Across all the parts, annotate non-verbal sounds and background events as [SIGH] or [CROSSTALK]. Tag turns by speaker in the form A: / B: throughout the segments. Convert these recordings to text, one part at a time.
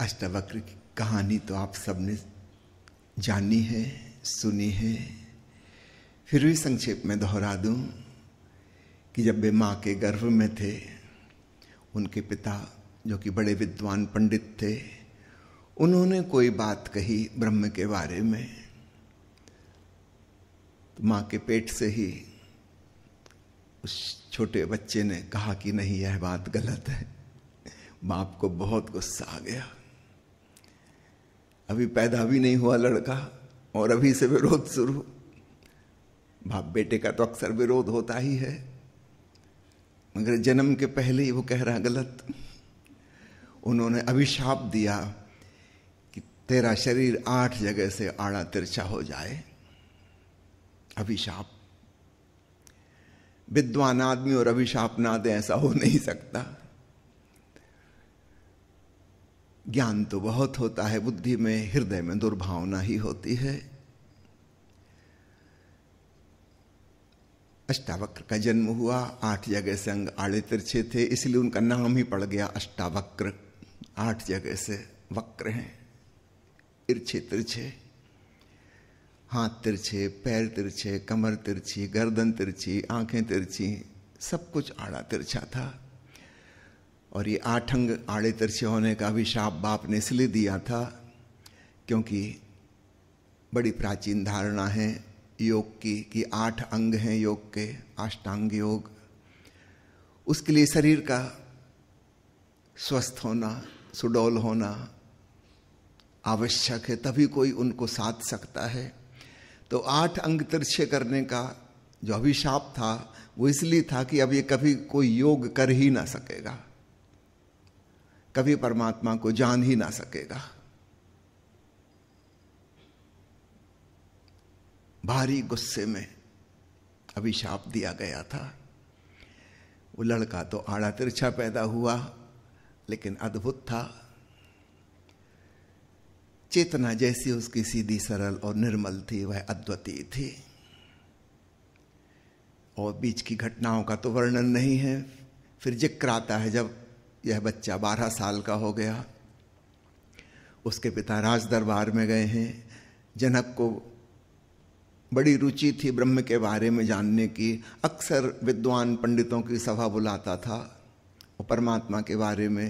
A: अष्टवक्र की कहानी तो आप सबने जानी है सुनी है फिर भी संक्षेप में दोहरा दूं कि जब वे माँ के गर्भ में थे उनके पिता जो कि बड़े विद्वान पंडित थे उन्होंने कोई बात कही ब्रह्म के बारे में तो माँ के पेट से ही उस छोटे बच्चे ने कहा कि नहीं यह बात गलत है बाप को बहुत गुस्सा आ गया अभी पैदा भी नहीं हुआ लड़का और अभी से विरोध शुरू बाप बेटे का तो अक्सर विरोध होता ही है मगर जन्म के पहले ही वो कह रहा गलत उन्होंने अभिशाप दिया कि तेरा शरीर आठ जगह से आड़ा तिरछा हो जाए अभिशाप विद्वान आदमी और अभिशाप ना दे ऐसा हो नहीं सकता ज्ञान तो बहुत होता है बुद्धि में हृदय में दुर्भावना ही होती है अष्टावक्र का जन्म हुआ आठ जगह से अंग आड़े तिरछे थे इसलिए उनका नाम ही पड़ गया अष्टावक्र आठ जगह से वक्र हैं तिरछे तिरछे हाथ तिरछे पैर तिरछे कमर तिरछी गर्दन तिरछी आंखें तिरछी सब कुछ आड़ा तिरछा था और ये आठ अंग आड़े तिरछे होने का भी शाप बाप ने इसलिए दिया था क्योंकि बड़ी प्राचीन धारणा है योग की कि आठ अंग हैं योग के अष्टांग योग उसके लिए शरीर का स्वस्थ होना सुडौल होना आवश्यक है तभी कोई उनको साध सकता है तो आठ अंग तिरछे करने का जो अभिशाप था वो इसलिए था कि अब ये कभी कोई योग कर ही ना सकेगा कभी परमात्मा को जान ही ना सकेगा भारी गुस्से में अभिशाप दिया गया था वो लड़का तो आड़ा तिरछा पैदा हुआ लेकिन अद्भुत था चेतना जैसी उसकी सीधी सरल और निर्मल थी वह अद्वितीय थी और बीच की घटनाओं का तो वर्णन नहीं है फिर जिक्र आता है जब यह बच्चा बारह साल का हो गया उसके पिता राज दरबार में गए हैं जनक को बड़ी रुचि थी ब्रह्म के बारे में जानने की अक्सर विद्वान पंडितों की सभा बुलाता था और परमात्मा के बारे में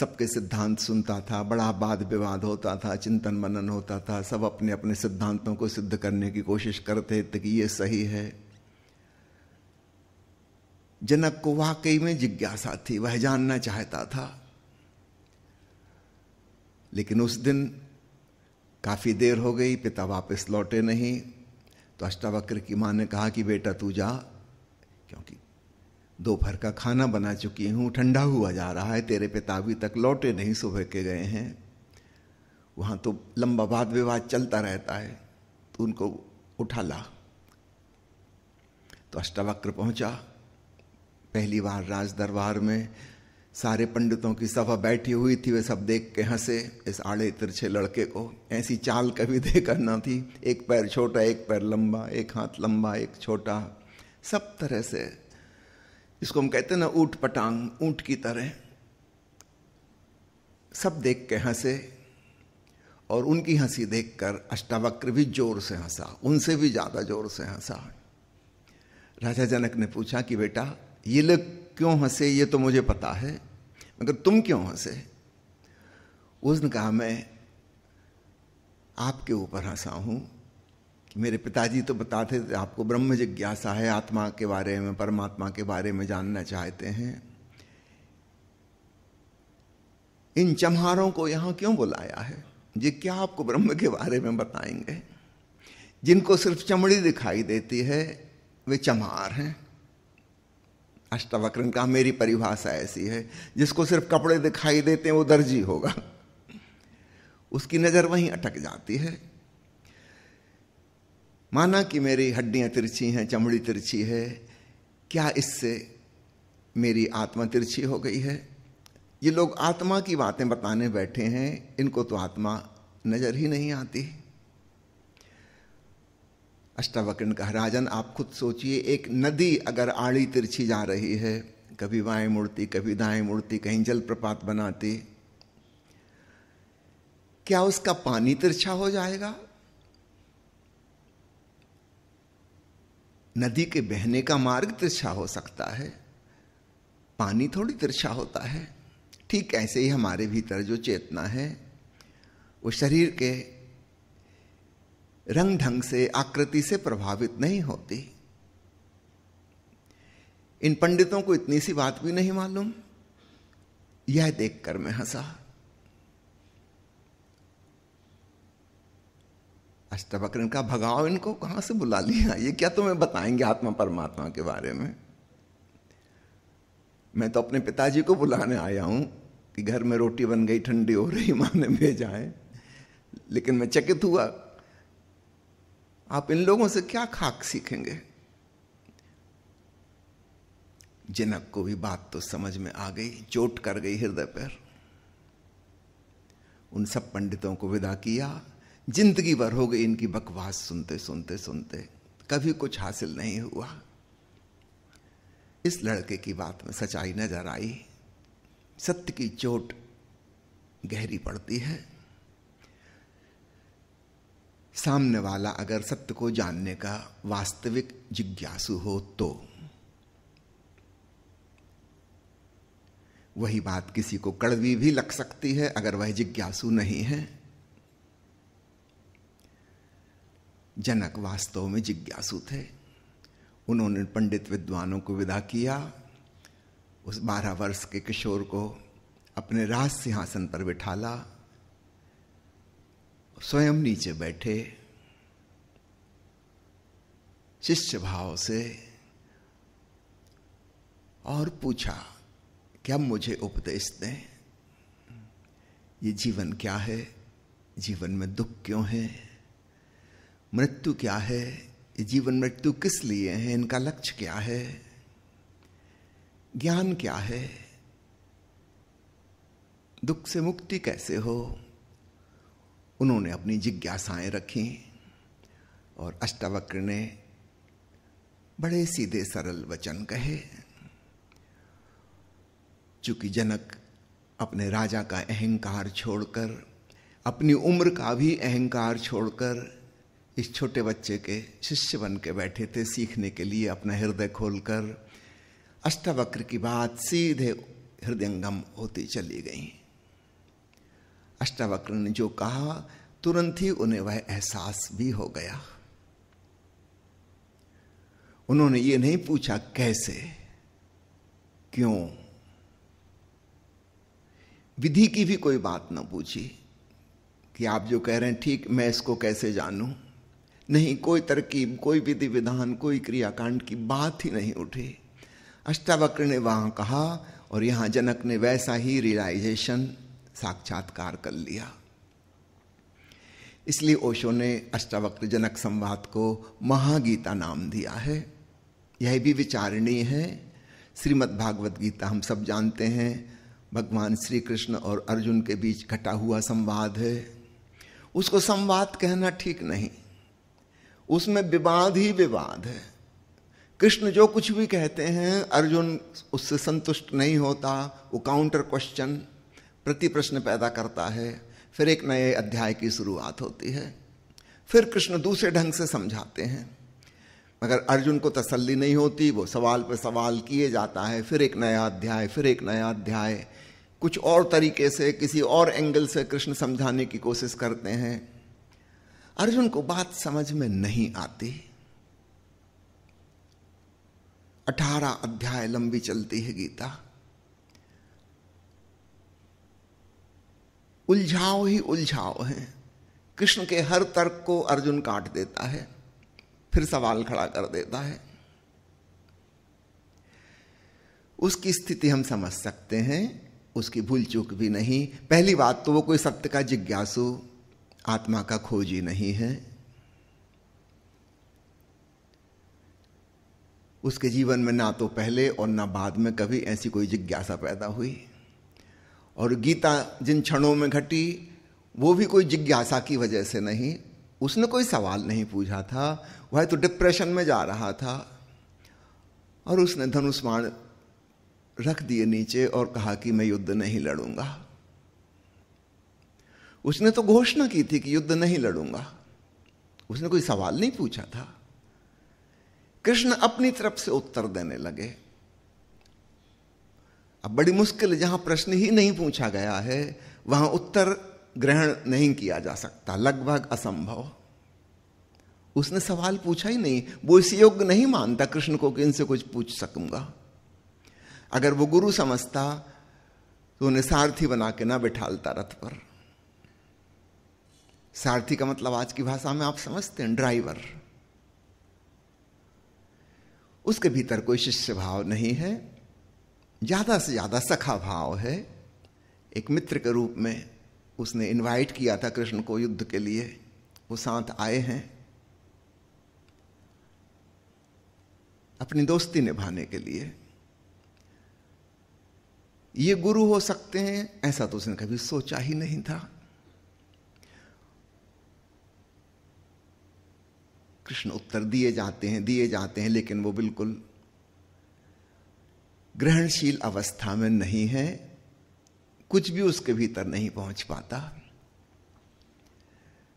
A: सबके सिद्धांत सुनता था बड़ा वाद विवाद होता था चिंतन मनन होता था सब अपने अपने सिद्धांतों को सिद्ध करने की कोशिश करते थे कि ये सही है जनक को वाकई में जिज्ञासा थी वह जानना चाहता था लेकिन उस दिन काफ़ी देर हो गई पिता वापस लौटे नहीं तो अष्टावक्र की माँ ने कहा कि बेटा तू जा क्योंकि दोपहर का खाना बना चुकी हूँ ठंडा हुआ जा रहा है तेरे पिता अभी तक लौटे नहीं सुबह के गए हैं वहाँ तो लंबा वाद विवाद चलता रहता है तो उनको उठा ला तो अष्टावक्र पहुंचा पहली बार राज दरबार में सारे पंडितों की सभा बैठी हुई थी वे सब देख के हंसे इस आड़े तिरछे लड़के को ऐसी चाल कभी देखा ना थी एक पैर छोटा एक पैर लंबा एक हाथ लंबा एक छोटा सब तरह से इसको हम कहते हैं ना ऊट पटांग ऊंट की तरह सब देख के हंसे और उनकी हंसी देखकर अष्टावक्र भी जोर से हंसा उनसे भी ज़्यादा जोर से हंसा राजा जनक ने पूछा कि बेटा ये लोग क्यों हंसे ये तो मुझे पता है मगर तुम क्यों हंसे उसने कहा मैं आपके ऊपर हंसा हूँ कि मेरे पिताजी तो बताते थे आपको ब्रह्म जिज्ञासा है आत्मा के बारे में परमात्मा के बारे में जानना चाहते हैं इन चम्हारों को यहाँ क्यों बुलाया है ये क्या आपको ब्रह्म के बारे में बताएंगे जिनको सिर्फ चमड़ी दिखाई देती है वे चमहार हैं अष्टावक्र का मेरी परिभाषा ऐसी है जिसको सिर्फ कपड़े दिखाई देते हैं वो दर्जी होगा उसकी नज़र वहीं अटक जाती है माना कि मेरी हड्डियां तिरछी हैं चमड़ी तिरछी है क्या इससे मेरी आत्मा तिरछी हो गई है ये लोग आत्मा की बातें बताने बैठे हैं इनको तो आत्मा नज़र ही नहीं आती अष्टावक्र ने कहा राजन आप खुद सोचिए एक नदी अगर आड़ी तिरछी जा रही है कभी बाएं मुड़ती कभी दाएं मुड़ती कहीं जलप्रपात बनाती क्या उसका पानी तिरछा हो जाएगा नदी के बहने का मार्ग तिरछा हो सकता है पानी थोड़ी तिरछा होता है ठीक ऐसे ही हमारे भीतर जो चेतना है वो शरीर के रंग ढंग से आकृति से प्रभावित नहीं होती इन पंडितों को इतनी सी बात भी नहीं मालूम यह देखकर मैं हंसा अष्टवक्र का भगाओ इनको कहां से बुला लिया ये क्या तुम्हें बताएंगे आत्मा परमात्मा के बारे में मैं तो अपने पिताजी को बुलाने आया हूं कि घर में रोटी बन गई ठंडी हो रही माँ ने भेजा है लेकिन मैं चकित हुआ आप इन लोगों से क्या खाक सीखेंगे जनक को भी बात तो समझ में आ गई चोट कर गई हृदय पर उन सब पंडितों को विदा किया जिंदगी भर हो गई इनकी बकवास सुनते सुनते सुनते कभी कुछ हासिल नहीं हुआ इस लड़के की बात में सच्चाई नजर आई सत्य की चोट गहरी पड़ती है सामने वाला अगर सत्य को जानने का वास्तविक जिज्ञासु हो तो वही बात किसी को कड़वी भी लग सकती है अगर वह जिज्ञासु नहीं है जनक वास्तव में जिज्ञासु थे उन्होंने पंडित विद्वानों को विदा किया उस बारह वर्ष के किशोर को अपने राज सिंहासन पर बिठाला स्वयं नीचे बैठे शिष्य भाव से और पूछा क्या मुझे उपदेश दें ये जीवन क्या है जीवन में दुख क्यों है मृत्यु क्या है ये जीवन मृत्यु किस लिए है इनका लक्ष्य क्या है ज्ञान क्या है दुख से मुक्ति कैसे हो उन्होंने अपनी जिज्ञासाएं रखी और अष्टावक्र ने बड़े सीधे सरल वचन कहे चूंकि जनक अपने राजा का अहंकार छोड़कर अपनी उम्र का भी अहंकार छोड़कर इस छोटे बच्चे के शिष्य बन के बैठे थे सीखने के लिए अपना हृदय खोलकर अष्टावक्र की बात सीधे हृदयंगम होती चली गई अष्टावक्र ने जो कहा तुरंत ही उन्हें वह एहसास भी हो गया उन्होंने ये नहीं पूछा कैसे क्यों विधि की भी कोई बात ना पूछी कि आप जो कह रहे हैं ठीक मैं इसको कैसे जानूं नहीं कोई तरकीब कोई विधि विधान कोई क्रियाकांड की बात ही नहीं उठी अष्टावक्र ने वहां कहा और यहां जनक ने वैसा ही रियलाइजेशन साक्षात्कार कर लिया इसलिए ओशो ने अष्टावक्र जनक संवाद को महागीता नाम दिया है यह भी विचारणीय है श्रीमद् भागवत गीता हम सब जानते हैं भगवान श्री कृष्ण और अर्जुन के बीच घटा हुआ संवाद है उसको संवाद कहना ठीक नहीं उसमें विवाद ही विवाद है कृष्ण जो कुछ भी कहते हैं अर्जुन उससे संतुष्ट नहीं होता वो काउंटर क्वेश्चन प्रति प्रश्न पैदा करता है फिर एक नए अध्याय की शुरुआत होती है फिर कृष्ण दूसरे ढंग से समझाते हैं मगर अर्जुन को तसल्ली नहीं होती वो सवाल पर सवाल किए जाता है फिर एक नया अध्याय फिर एक नया अध्याय कुछ और तरीके से किसी और एंगल से कृष्ण समझाने की कोशिश करते हैं अर्जुन को बात समझ में नहीं आती अठारह अध्याय लंबी चलती है गीता उलझाव ही उलझाव है कृष्ण के हर तर्क को अर्जुन काट देता है फिर सवाल खड़ा कर देता है उसकी स्थिति हम समझ सकते हैं उसकी भूल चूक भी नहीं पहली बात तो वो कोई सत्य का जिज्ञासु आत्मा का खोजी नहीं है उसके जीवन में ना तो पहले और ना बाद में कभी ऐसी कोई जिज्ञासा पैदा हुई और गीता जिन क्षणों में घटी वो भी कोई जिज्ञासा की वजह से नहीं उसने कोई सवाल नहीं पूछा था वह तो डिप्रेशन में जा रहा था और उसने धनुष्माण रख दिए नीचे और कहा कि मैं युद्ध नहीं लड़ूंगा उसने तो घोषणा की थी कि युद्ध नहीं लड़ूंगा उसने कोई सवाल नहीं पूछा था कृष्ण अपनी तरफ से उत्तर देने लगे अब बड़ी मुश्किल जहां प्रश्न ही नहीं पूछा गया है वहां उत्तर ग्रहण नहीं किया जा सकता लगभग असंभव उसने सवाल पूछा ही नहीं वो इस योग्य नहीं मानता कृष्ण को कि इनसे कुछ पूछ सकूंगा अगर वो गुरु समझता तो उन्हें सारथी बना के ना बिठालता रथ पर सारथी का मतलब आज की भाषा में आप समझते हैं ड्राइवर उसके भीतर कोई शिष्य भाव नहीं है ज़्यादा से ज़्यादा सखा भाव है एक मित्र के रूप में उसने इनवाइट किया था कृष्ण को युद्ध के लिए वो साथ आए हैं अपनी दोस्ती निभाने के लिए ये गुरु हो सकते हैं ऐसा तो उसने कभी सोचा ही नहीं था कृष्ण उत्तर दिए जाते हैं दिए जाते हैं लेकिन वो बिल्कुल ग्रहणशील अवस्था में नहीं है कुछ भी उसके भीतर नहीं पहुंच पाता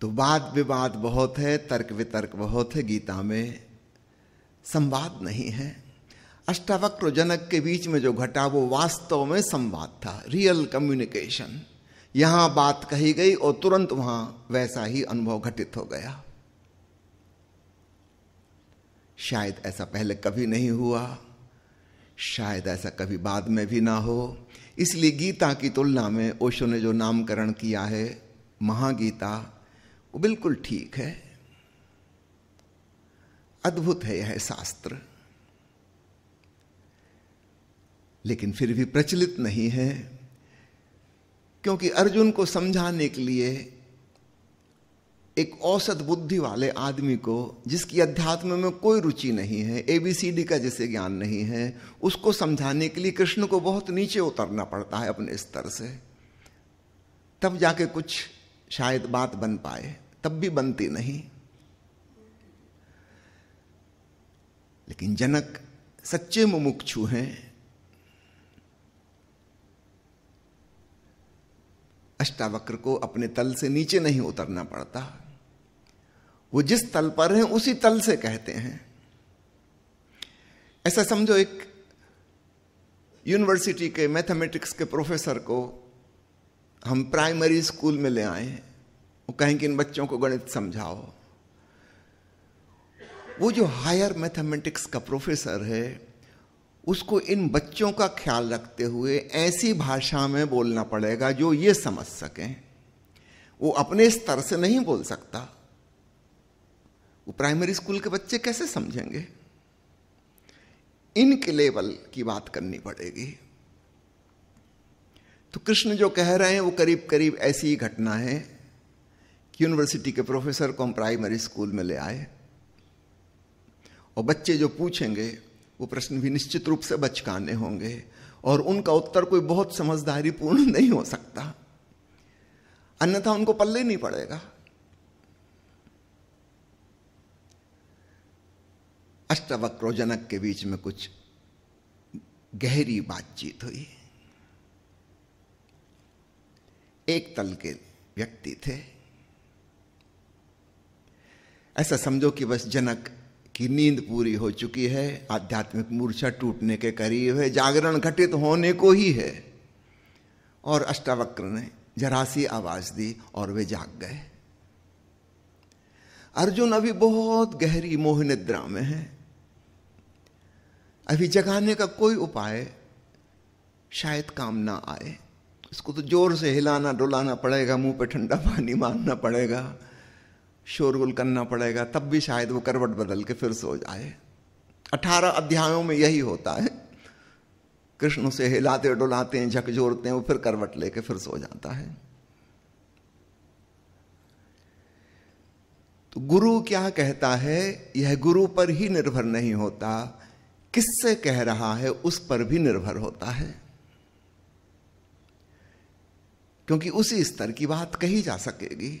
A: तो वाद विवाद बहुत है तर्क वितर्क बहुत है गीता में संवाद नहीं है अष्टावक्र जनक के बीच में जो घटा वो वास्तव में संवाद था रियल कम्युनिकेशन यहां बात कही गई और तुरंत वहां वैसा ही अनुभव घटित हो गया शायद ऐसा पहले कभी नहीं हुआ शायद ऐसा कभी बाद में भी ना हो इसलिए गीता की तुलना में ओशो ने जो नामकरण किया है महागीता वो बिल्कुल ठीक है अद्भुत है यह शास्त्र लेकिन फिर भी प्रचलित नहीं है क्योंकि अर्जुन को समझाने के लिए एक औसत बुद्धि वाले आदमी को जिसकी अध्यात्म में कोई रुचि नहीं है ए बी सी डी का जैसे ज्ञान नहीं है उसको समझाने के लिए कृष्ण को बहुत नीचे उतरना पड़ता है अपने स्तर से तब जाके कुछ शायद बात बन पाए तब भी बनती नहीं लेकिन जनक सच्चे मुमुक्षु हैं अष्टावक्र को अपने तल से नीचे नहीं उतरना पड़ता वो जिस तल पर है उसी तल से कहते हैं ऐसा समझो एक यूनिवर्सिटी के मैथमेटिक्स के प्रोफेसर को हम प्राइमरी स्कूल में ले आए वो कहें कि इन बच्चों को गणित समझाओ वो जो हायर मैथमेटिक्स का प्रोफेसर है उसको इन बच्चों का ख्याल रखते हुए ऐसी भाषा में बोलना पड़ेगा जो ये समझ सकें वो अपने स्तर से नहीं बोल सकता वो प्राइमरी स्कूल के बच्चे कैसे समझेंगे इनके लेवल की बात करनी पड़ेगी तो कृष्ण जो कह रहे हैं वो करीब करीब ऐसी ही घटना है कि यूनिवर्सिटी के प्रोफेसर को हम प्राइमरी स्कूल में ले आए और बच्चे जो पूछेंगे वो प्रश्न भी निश्चित रूप से बचकाने होंगे और उनका उत्तर कोई बहुत समझदारी पूर्ण [LAUGHS] नहीं हो सकता अन्यथा उनको पल्ले नहीं पड़ेगा अष्टवक्रो जनक के बीच में कुछ गहरी बातचीत हुई एक तल के व्यक्ति थे ऐसा समझो कि बस जनक कि नींद पूरी हो चुकी है आध्यात्मिक मूर्छा टूटने के करीब है जागरण घटित होने को ही है और अष्टावक्र ने जरा सी आवाज दी और वे जाग गए अर्जुन अभी बहुत गहरी मोह निद्रा में है अभी जगाने का कोई उपाय शायद काम ना आए उसको तो जोर से हिलाना डुलाना पड़ेगा मुंह पे ठंडा पानी मारना पड़ेगा शोरगुल करना पड़ेगा तब भी शायद वो करवट बदल के फिर सो जाए अठारह अध्यायों में यही होता है कृष्ण से हिलाते डुलाते हैं झकझोरते हैं वो फिर करवट लेके फिर सो जाता है तो गुरु क्या कहता है यह गुरु पर ही निर्भर नहीं होता किससे कह रहा है उस पर भी निर्भर होता है क्योंकि उसी स्तर की बात कही जा सकेगी